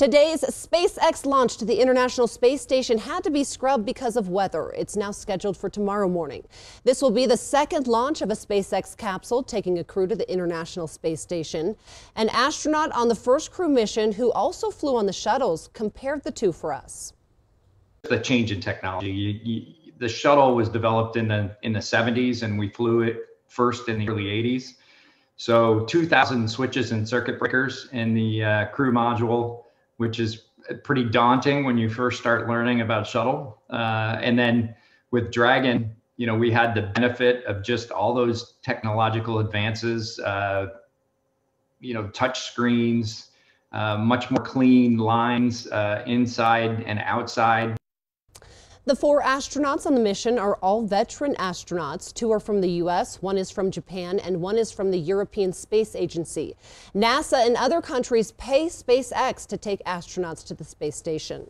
Today's SpaceX launch to the International Space Station had to be scrubbed because of weather. It's now scheduled for tomorrow morning. This will be the second launch of a SpaceX capsule taking a crew to the International Space Station. An astronaut on the first crew mission who also flew on the shuttles compared the two for us. The change in technology. You, you, the shuttle was developed in the in the 70s and we flew it first in the early 80s. So 2000 switches and circuit breakers in the uh, crew module which is pretty daunting when you first start learning about shuttle. Uh, and then with Dragon, you know, we had the benefit of just all those technological advances, uh, you know, touch screens, uh, much more clean lines uh, inside and outside the four astronauts on the mission are all veteran astronauts. Two are from the U.S., one is from Japan, and one is from the European Space Agency. NASA and other countries pay SpaceX to take astronauts to the space station.